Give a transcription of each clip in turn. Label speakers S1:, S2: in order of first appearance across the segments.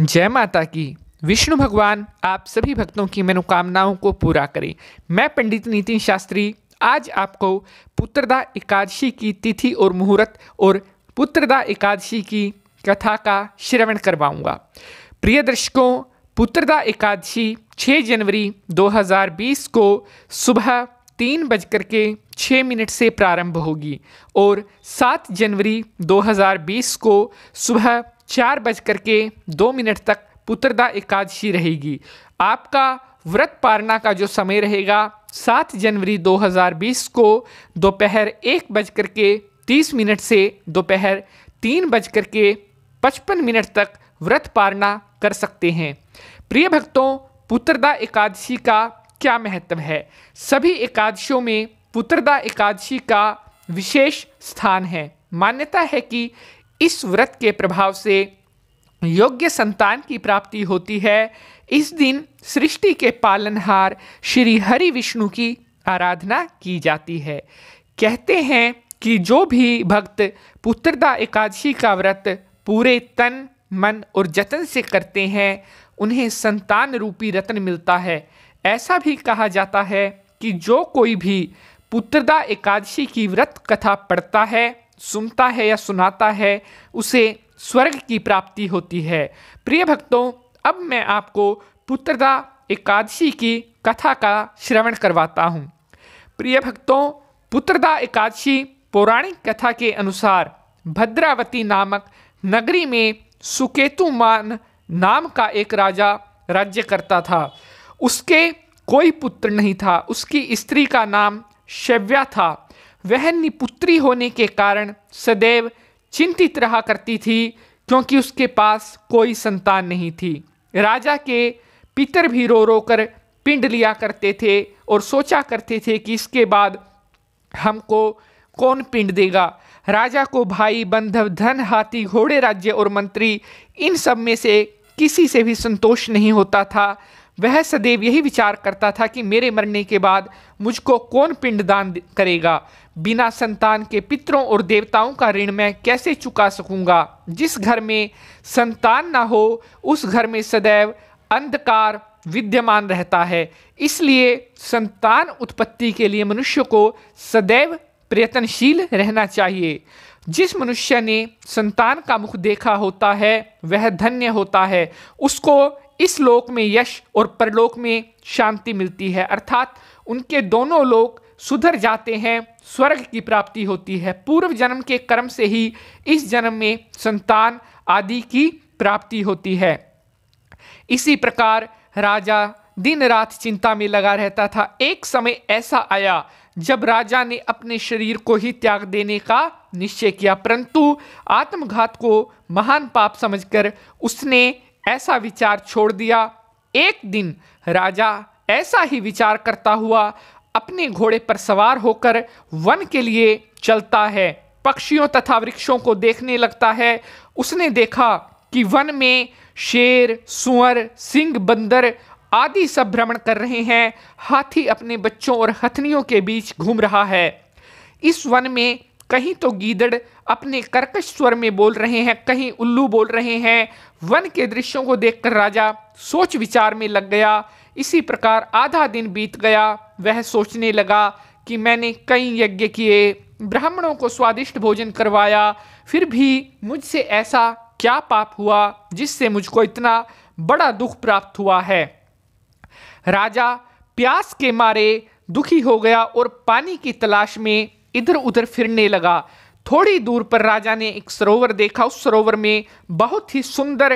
S1: जय माता की विष्णु भगवान आप सभी भक्तों की मनोकामनाओं को पूरा करें मैं पंडित नितिन शास्त्री आज आपको पुत्रदा एकादशी की तिथि और मुहूर्त और पुत्रदा एकादशी की कथा का श्रवण करवाऊंगा प्रिय दर्शकों पुत्रदा एकादशी 6 जनवरी 2020 को सुबह तीन बजकर के छः मिनट से प्रारंभ होगी और सात जनवरी 2020 को सुबह चार बजकर के दो मिनट तक पुत्रदा एकादशी रहेगी आपका व्रत पारणा का जो समय रहेगा सात जनवरी 2020 को दोपहर एक बजकर के तीस मिनट से दोपहर तीन बजकर के पचपन मिनट तक व्रत पारणा कर सकते हैं प्रिय भक्तों पुत्रदा एकादशी का क्या महत्व है सभी एकादशियों में पुत्रदा एकादशी का विशेष स्थान है मान्यता है कि इस व्रत के प्रभाव से योग्य संतान की प्राप्ति होती है इस दिन सृष्टि के पालनहार श्री हरि विष्णु की आराधना की जाती है कहते हैं कि जो भी भक्त पुत्रदा एकादशी का व्रत पूरे तन मन और जतन से करते हैं उन्हें संतान रूपी रत्न मिलता है ऐसा भी कहा जाता है कि जो कोई भी पुत्रदा एकादशी की व्रत कथा पढ़ता है सुनता है या सुनाता है उसे स्वर्ग की प्राप्ति होती है प्रिय भक्तों अब मैं आपको पुत्रदा एकादशी की कथा का श्रवण करवाता हूँ प्रिय भक्तों पुत्रदा एकादशी पौराणिक कथा के अनुसार भद्रावती नामक नगरी में सुकेतुमान नाम का एक राजा राज्य करता था उसके कोई पुत्र नहीं था उसकी स्त्री का नाम शव्या था वह निपुत्री होने के कारण सदैव चिंतित रहा करती थी क्योंकि उसके पास कोई संतान नहीं थी राजा के पितर भी रो रो कर पिंड लिया करते थे और सोचा करते थे कि इसके बाद हमको कौन पिंड देगा राजा को भाई बंधव धन हाथी घोड़े राज्य और मंत्री इन सब में से किसी से भी संतोष नहीं होता था वह सदैव यही विचार करता था कि मेरे मरने के बाद मुझको कौन पिंडदान करेगा बिना संतान के पितरों और देवताओं का ऋण मैं कैसे चुका सकूंगा जिस घर में संतान ना हो उस घर में सदैव अंधकार विद्यमान रहता है इसलिए संतान उत्पत्ति के लिए मनुष्य को सदैव प्रयत्नशील रहना चाहिए जिस मनुष्य ने संतान का मुख देखा होता है वह धन्य होता है उसको इस लोक में यश और परलोक में शांति मिलती है अर्थात उनके दोनों लोग सुधर जाते हैं स्वर्ग की प्राप्ति होती है पूर्व जन्म के कर्म से ही इस जन्म में संतान आदि की प्राप्ति होती है इसी प्रकार राजा दिन रात चिंता में लगा रहता था एक समय ऐसा आया जब राजा ने अपने शरीर को ही त्याग देने का निश्चय किया परंतु आत्मघात को महान पाप समझकर उसने ऐसा विचार छोड़ दिया एक दिन राजा ऐसा ही विचार करता हुआ अपने घोड़े पर सवार होकर वन के लिए चलता है पक्षियों तथा वृक्षों को देखने लगता है उसने देखा कि वन में शेर सुअर सिंह बंदर आदि सब भ्रमण कर रहे हैं हाथी अपने बच्चों और हथनियों के बीच घूम रहा है इस वन में कहीं तो गीदड़ अपने कर्कश स्वर में बोल रहे हैं कहीं उल्लू बोल रहे हैं वन के दृश्यों को देखकर राजा सोच विचार में लग गया इसी प्रकार आधा दिन बीत गया वह सोचने लगा कि मैंने कई यज्ञ किए ब्राह्मणों को स्वादिष्ट भोजन करवाया फिर भी मुझसे ऐसा क्या पाप हुआ जिससे मुझको इतना बड़ा दुख प्राप्त हुआ है राजा प्यास के मारे दुखी हो गया और पानी की तलाश में इधर उधर फिरने लगा थोड़ी दूर पर राजा ने एक सरोवर देखा उस सरोवर में बहुत ही सुंदर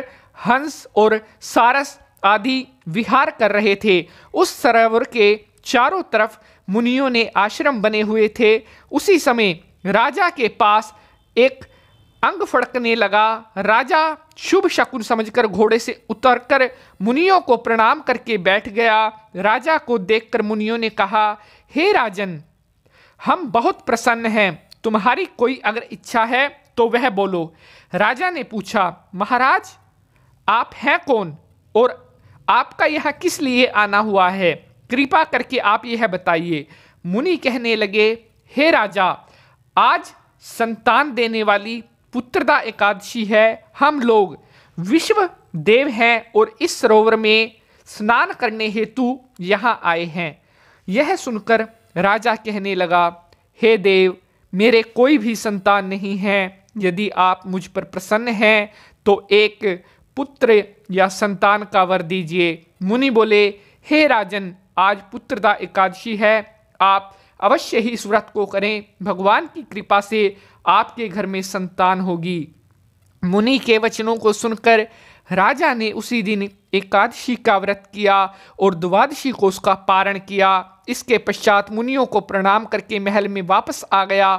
S1: हंस और सारस आदि विहार कर रहे थे उस सरोवर के चारों तरफ मुनियों ने आश्रम बने हुए थे उसी समय राजा के पास एक अंग फड़कने लगा राजा शुभ शकुन समझकर घोड़े से उतरकर मुनियों को प्रणाम करके बैठ गया राजा को देखकर मुनियों ने कहा हे राजन हम बहुत प्रसन्न हैं तुम्हारी कोई अगर इच्छा है तो वह बोलो राजा ने पूछा महाराज आप हैं कौन और आपका यहाँ किस लिए आना हुआ है कृपा करके आप यह बताइए मुनि कहने लगे हे राजा आज संतान देने वाली पुत्रदा एकादशी है हम लोग विश्व देव हैं और इस सरोवर में स्नान करने हेतु यहाँ आए हैं यह सुनकर राजा कहने लगा हे देव मेरे कोई भी संतान नहीं है यदि आप मुझ पर प्रसन्न हैं तो एक पुत्र या संतान का वर दीजिए मुनि बोले हे राजन आज पुत्रदा एकादशी है आप अवश्य ही इस व्रत को करें भगवान की कृपा से आपके घर में संतान होगी मुनि के वचनों को सुनकर राजा ने उसी दिन एकादशी का व्रत किया और द्वादशी को उसका पारण किया इसके पश्चात मुनियों को प्रणाम करके महल में वापस आ गया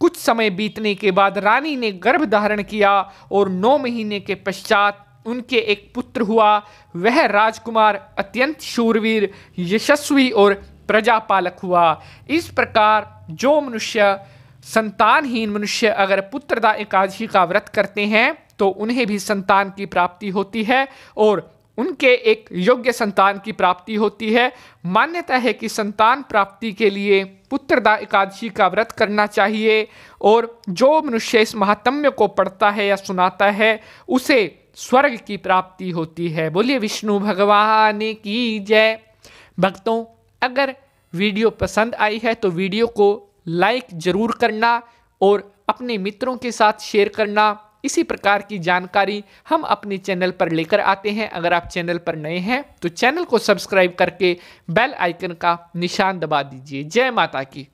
S1: कुछ समय बीतने के बाद रानी ने गर्भ धारण किया और नौ महीने के पश्चात उनके एक पुत्र हुआ वह राजकुमार अत्यंत शूरवीर यशस्वी और प्रजापालक हुआ इस प्रकार जो मनुष्य संतानहीन मनुष्य अगर पुत्रदा एकादशी का व्रत करते हैं तो उन्हें भी संतान की प्राप्ति होती है और उनके एक योग्य संतान की प्राप्ति होती है मान्यता है कि संतान प्राप्ति के लिए पुत्रदा एकादशी का व्रत करना चाहिए और जो मनुष्य इस महात्म्य को पढ़ता है या सुनाता है उसे स्वर्ग की प्राप्ति होती है बोलिए विष्णु भगवान की जय भक्तों अगर वीडियो पसंद आई है तो वीडियो को लाइक ज़रूर करना और अपने मित्रों के साथ शेयर करना इसी प्रकार की जानकारी हम अपने चैनल पर लेकर आते हैं अगर आप चैनल पर नए हैं तो चैनल को सब्सक्राइब करके बेल आइकन का निशान दबा दीजिए जय माता की